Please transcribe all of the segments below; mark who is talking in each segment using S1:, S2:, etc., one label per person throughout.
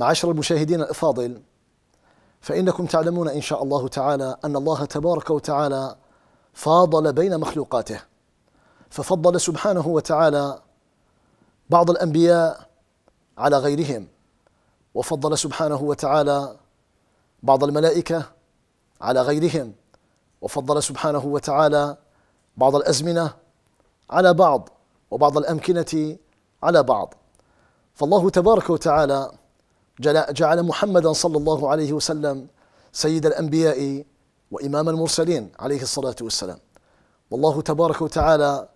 S1: معاشر المشاهدين الافاضل فانكم تعلمون ان شاء الله تعالى ان الله تبارك وتعالى فاضل بين مخلوقاته ففضل سبحانه وتعالى بعض الانبياء على غيرهم وفضل سبحانه وتعالى بعض الملائكه على غيرهم وفضل سبحانه وتعالى بعض الازمنه على بعض وبعض الامكنه على بعض فالله تبارك وتعالى جعل محمدا صلى الله عليه وسلم سيد الأنبياء وإمام المرسلين عليه الصلاة والسلام والله تبارك وتعالى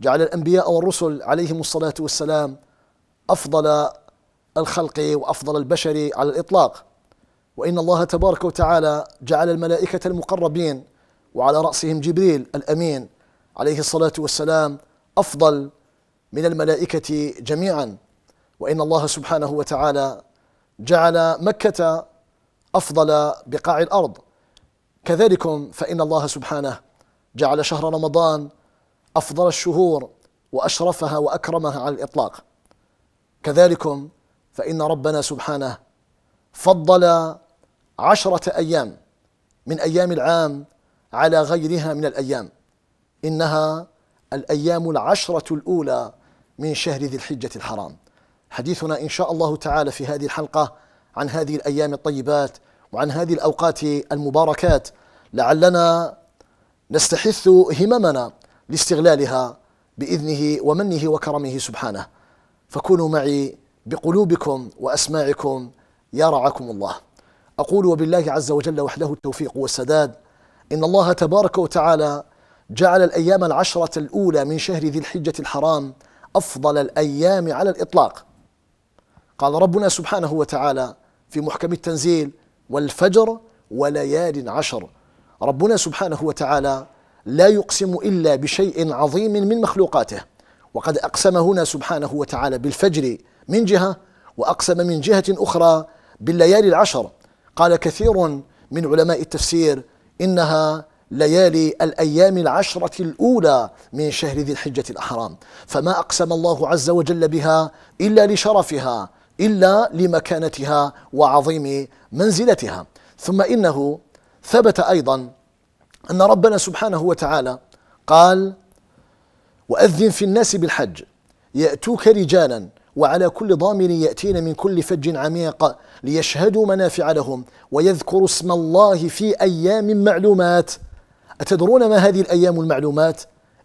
S1: جعل الأنبياء والرسل عليهم الصلاة والسلام أفضل الخلق وأفضل البشر على الإطلاق وإن الله تبارك وتعالى جعل الملائكة المقربين وعلى رأسهم جبريل الأمين عليه الصلاة والسلام أفضل من الملائكة جميعا وإن الله سبحانه وتعالى جعل مكة أفضل بقاع الأرض كذلكم فإن الله سبحانه جعل شهر رمضان أفضل الشهور وأشرفها وأكرمها على الإطلاق كذلكم فإن ربنا سبحانه فضل عشرة أيام من أيام العام على غيرها من الأيام إنها الأيام العشرة الأولى من شهر ذي الحجة الحرام حديثنا إن شاء الله تعالى في هذه الحلقة عن هذه الأيام الطيبات وعن هذه الأوقات المباركات لعلنا نستحث هممنا لاستغلالها بإذنه ومنه وكرمه سبحانه فكونوا معي بقلوبكم وأسماعكم يا رعاكم الله أقول وبالله عز وجل وحده التوفيق والسداد إن الله تبارك وتعالى جعل الأيام العشرة الأولى من شهر ذي الحجة الحرام أفضل الأيام على الإطلاق قال ربنا سبحانه وتعالى في محكم التنزيل والفجر وليال عشر ربنا سبحانه وتعالى لا يقسم إلا بشيء عظيم من مخلوقاته وقد أقسم هنا سبحانه وتعالى بالفجر من جهة وأقسم من جهة أخرى بالليالي العشر قال كثير من علماء التفسير إنها ليالي الأيام العشرة الأولى من شهر ذي الحجة الأحرام فما أقسم الله عز وجل بها إلا لشرفها إلا لمكانتها وعظيم منزلتها ثم إنه ثبت أيضا أن ربنا سبحانه وتعالى قال وأذن في الناس بالحج يأتوك رجالا وعلى كل ضامر يأتين من كل فج عميق ليشهدوا منافع لهم ويذكروا اسم الله في أيام معلومات أتدرون ما هذه الأيام المعلومات؟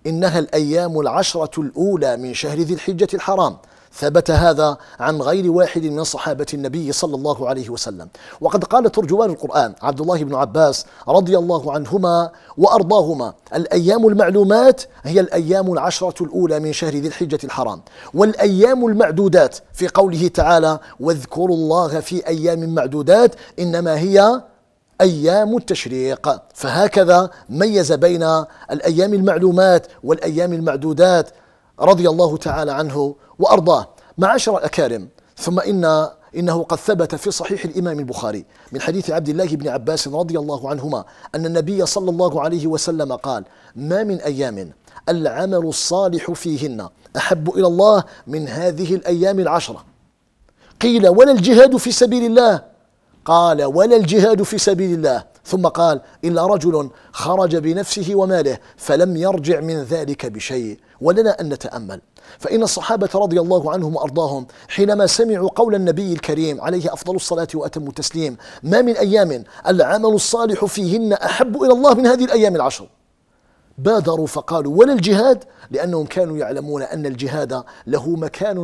S1: إنها الأيام العشرة الأولى من شهر ذي الحجة الحرام ثبت هذا عن غير واحد من صحابة النبي صلى الله عليه وسلم وقد قال ترجمان القرآن عبد الله بن عباس رضي الله عنهما وأرضاهما الأيام المعلومات هي الأيام العشرة الأولى من شهر ذي الحجة الحرام والأيام المعدودات في قوله تعالى واذكروا الله في أيام معدودات إنما هي أيام التشريق فهكذا ميز بين الأيام المعلومات والأيام المعدودات رضي الله تعالى عنه وأرضاه معاشر الأكارم ثم إن إنه قد ثبت في صحيح الإمام البخاري من حديث عبد الله بن عباس رضي الله عنهما أن النبي صلى الله عليه وسلم قال ما من أيام العمل الصالح فيهن أحب إلى الله من هذه الأيام العشرة قيل ولا الجهاد في سبيل الله قال ولا الجهاد في سبيل الله ثم قال إلا رجل خرج بنفسه وماله فلم يرجع من ذلك بشيء ولنا أن نتأمل فإن الصحابة رضي الله عنهم وأرضاهم حينما سمعوا قول النبي الكريم عليه أفضل الصلاة وأتم التسليم ما من أيام العمل الصالح فيهن أحب إلى الله من هذه الأيام العشر بادروا فقالوا ولا الجهاد لأنهم كانوا يعلمون أن الجهاد له مكان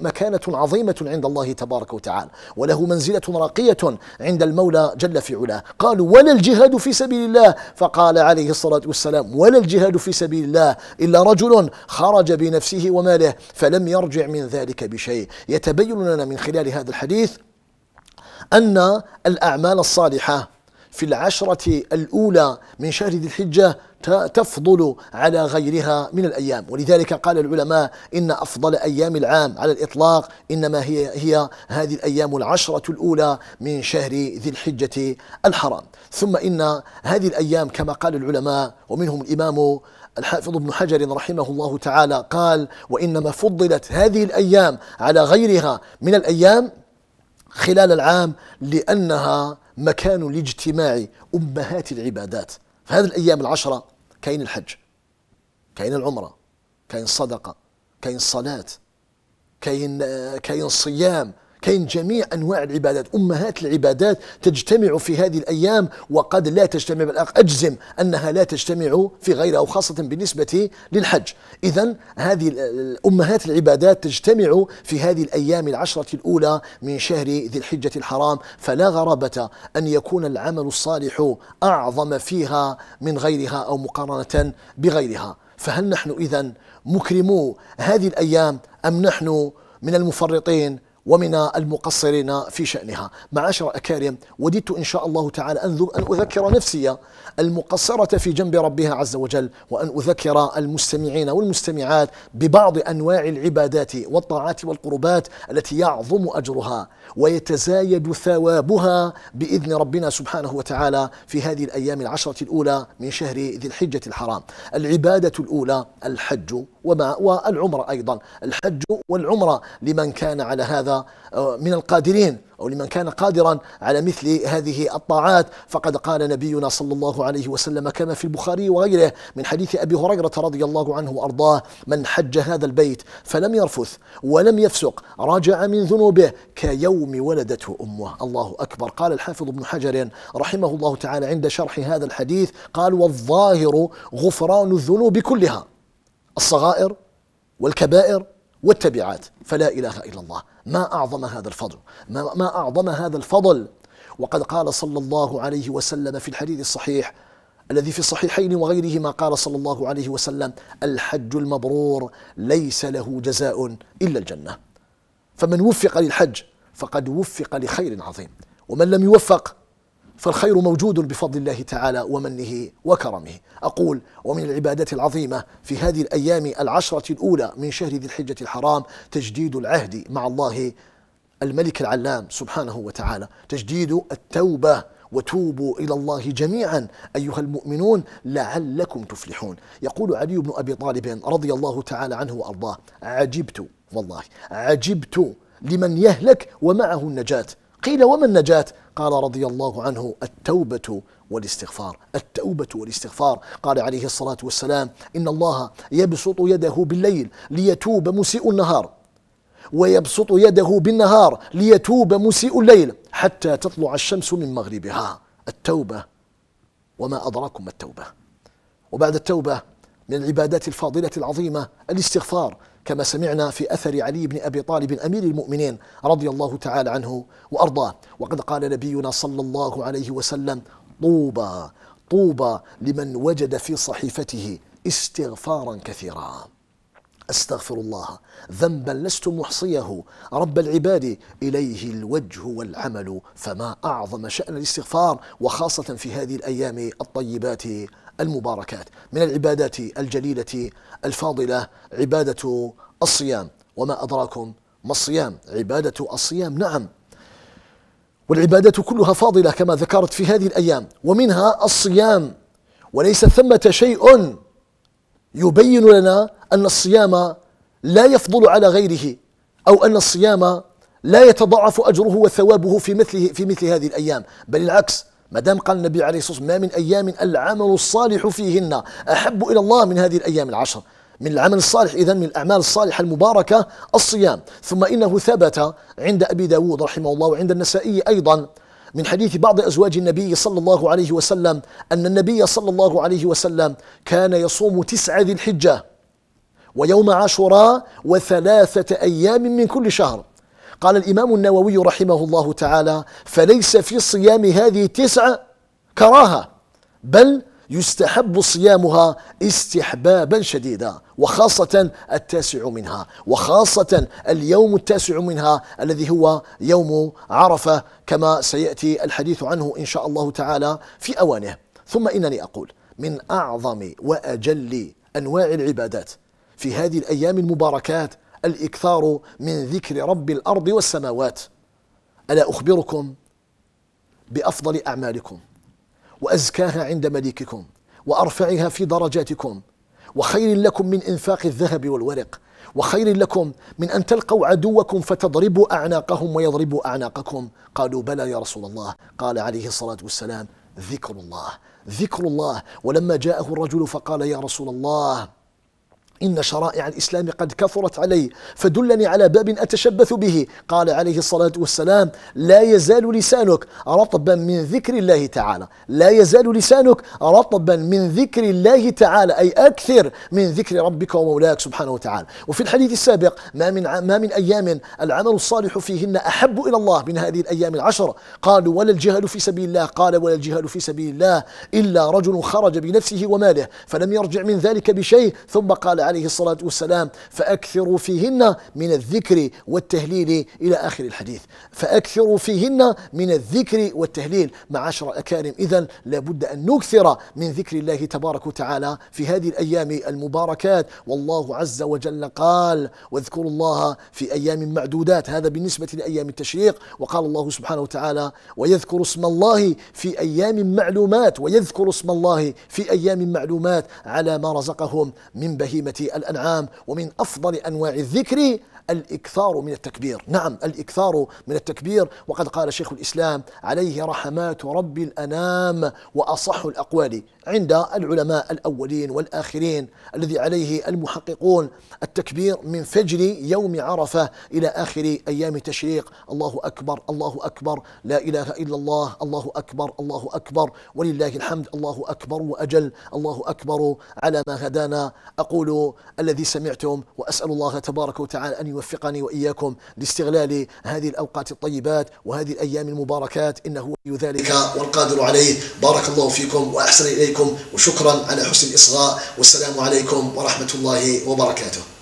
S1: مكانة عظيمة عند الله تبارك وتعالى وله منزلة راقية عند المولى جل في علاه قالوا ولا الجهاد في سبيل الله فقال عليه الصلاة والسلام ولا الجهاد في سبيل الله إلا رجل خرج بنفسه وماله فلم يرجع من ذلك بشيء يتبين لنا من خلال هذا الحديث أن الأعمال الصالحة في العشرة الأولى من شهر ذي الحجة تفضل على غيرها من الأيام ولذلك قال العلماء إن أفضل أيام العام على الإطلاق إنما هي, هي هذه الأيام العشرة الأولى من شهر ذي الحجة الحرام ثم إن هذه الأيام كما قال العلماء ومنهم الإمام الحافظ ابن حجر رحمه الله تعالى قال وإنما فضلت هذه الأيام على غيرها من الأيام خلال العام لأنها مكان لاجتماع أمهات العبادات في هذه الأيام العشرة كاين الحج كاين العمرة كاين الصدقة كاين الصلاة كاين آه، كاين الصيام كاين جميع انواع العبادات امهات العبادات تجتمع في هذه الايام وقد لا تجتمع اجزم انها لا تجتمع في غيرها وخاصه بالنسبه للحج اذا هذه امهات العبادات تجتمع في هذه الايام العشره الاولى من شهر ذي الحجه الحرام فلا غرابه ان يكون العمل الصالح اعظم فيها من غيرها او مقارنه بغيرها فهل نحن اذا مكرمو هذه الايام ام نحن من المفرطين ومن المقصرين في شأنها معاشر أكارم وددت إن شاء الله تعالى أن أذكر نفسي المقصرة في جنب ربها عز وجل وأن أذكر المستمعين والمستمعات ببعض أنواع العبادات والطاعات والقربات التي يعظم أجرها ويتزايد ثوابها بإذن ربنا سبحانه وتعالى في هذه الأيام العشرة الأولى من شهر ذي الحجة الحرام العبادة الأولى الحج وما والعمرة أيضا الحج والعمرة لمن كان على هذا آه، من القادرين أو لمن كان قادرا على مثل هذه الطاعات فقد قال نبينا صلى الله عليه وسلم كما في البخاري وغيره من حديث أبي هريرة رضي الله عنه وأرضاه من حج هذا البيت فلم يرفث ولم يفسق رجع من ذنوبه كيوم ولدته أمه الله أكبر قال الحافظ ابن حجر رحمه الله تعالى عند شرح هذا الحديث قال والظاهر غفران الذنوب كلها الصغائر والكبائر والتبعات فلا إله إلا الله ما أعظم هذا الفضل ما, ما أعظم هذا الفضل وقد قال صلى الله عليه وسلم في الحديث الصحيح الذي في الصحيحين وغيرهما قال صلى الله عليه وسلم الحج المبرور ليس له جزاء إلا الجنة فمن وفق للحج فقد وفق لخير عظيم ومن لم يوفق فالخير موجود بفضل الله تعالى ومنه وكرمه أقول ومن العبادات العظيمة في هذه الأيام العشرة الأولى من شهر ذي الحجة الحرام تجديد العهد مع الله الملك العلام سبحانه وتعالى تجديد التوبة وتوبوا إلى الله جميعا أيها المؤمنون لعلكم تفلحون يقول علي بن أبي طالب رضي الله تعالى عنه وأرضاه عجبت والله عجبت لمن يهلك ومعه النجاة قيل وما النجاة قال رضي الله عنه التوبة والاستغفار التوبة والاستغفار قال عليه الصلاة والسلام إن الله يبسط يده بالليل ليتوب مسيء النهار ويبسط يده بالنهار ليتوب مسيء الليل حتى تطلع الشمس من مغربها التوبة وما أدراكم التوبة وبعد التوبة من العبادات الفاضلة العظيمة الاستغفار كما سمعنا في أثر علي بن أبي طالب أمير المؤمنين رضي الله تعالى عنه وأرضاه وقد قال نبينا صلى الله عليه وسلم طوبى طوبى لمن وجد في صحيفته استغفارا كثيرا استغفر الله ذنبا لست محصيه رب العباد اليه الوجه والعمل فما اعظم شان الاستغفار وخاصه في هذه الايام الطيبات المباركات من العبادات الجليلة الفاضلة عبادة الصيام وما أدراكم ما الصيام عبادة الصيام نعم والعبادة كلها فاضلة كما ذكرت في هذه الأيام ومنها الصيام وليس ثمة شيء يبين لنا أن الصيام لا يفضل على غيره أو أن الصيام لا يتضاعف أجره وثوابه في مثله في مثل هذه الأيام بل العكس ما دام قال النبي عليه الصلاة والسلام ما من أيام العمل الصالح فيهن أحب إلى الله من هذه الأيام العشر من العمل الصالح إذا من الأعمال الصالحة المباركة الصيام ثم إنه ثبت عند أبي داود رحمه الله وعند النسائي أيضا من حديث بعض أزواج النبي صلى الله عليه وسلم أن النبي صلى الله عليه وسلم كان يصوم تسعة ذي الحجة ويوم عاشوراء وثلاثة أيام من كل شهر قال الإمام النووي رحمه الله تعالى فليس في صيام هذه التسعة كراهة بل يستحب صيامها استحبابا شديدا وخاصة التاسع منها وخاصة اليوم التاسع منها الذي هو يوم عرفة كما سيأتي الحديث عنه إن شاء الله تعالى في أوانه ثم إنني أقول من أعظم وأجل أنواع العبادات في هذه الأيام المباركات الإكثار من ذكر رب الأرض والسماوات ألا أخبركم بأفضل أعمالكم وأزكاها عند مليككم وأرفعها في درجاتكم وخير لكم من إنفاق الذهب والورق وخير لكم من أن تلقوا عدوكم فتضربوا أعناقهم ويضربوا أعناقكم قالوا بلى يا رسول الله قال عليه الصلاة والسلام ذكر الله ذكر الله ولما جاءه الرجل فقال يا رسول الله إن شرائع الإسلام قد كثرت علي فدلني على باب أتشبث به قال عليه الصلاة والسلام لا يزال لسانك رطبا من ذكر الله تعالى لا يزال لسانك رطبا من ذكر الله تعالى أي أكثر من ذكر ربك ومولاك سبحانه وتعالى وفي الحديث السابق ما من ما من أيام العمل الصالح فيهن أحب إلى الله من هذه الأيام العشر قالوا ولا الجهل في سبيل الله قال ولا الجهل في سبيل الله إلا رجل خرج بنفسه وماله فلم يرجع من ذلك بشيء ثم قال عليه الصلاة والسلام فأكثروا فيهن من الذكر والتهليل إلى آخر الحديث فأكثروا فيهن من الذكر والتهليل معاشر الأكارم إذا لابد أن نكثر من ذكر الله تبارك وتعالى في هذه الأيام المباركات والله عز وجل قال واذكروا الله في أيام معدودات هذا بالنسبة لأيام التشريق وقال الله سبحانه وتعالى ويذكر اسم الله في أيام معلومات ويذكر اسم الله في أيام معلومات على ما رزقهم من بهيمة الأنعام ومن أفضل أنواع الذكر الإكثار من التكبير نعم الإكثار من التكبير وقد قال شيخ الإسلام عليه رحمات رب الأنام وأصح الأقوال عند العلماء الأولين والآخرين الذي عليه المحققون التكبير من فجر يوم عرفة إلى آخر أيام تشريق الله أكبر الله أكبر لا إله إلا الله الله أكبر الله أكبر ولله الحمد الله أكبر وأجل الله أكبر على ما هدانا أقول الذي سمعتم وأسأل الله تبارك وتعالى أن يوفقني وإياكم لاستغلال هذه الأوقات الطيبات وهذه الأيام المباركات إنه ولي ذلك والقادر عليه بارك الله فيكم وأحسن إليكم وشكرا على حسن الإصغاء والسلام عليكم ورحمة الله وبركاته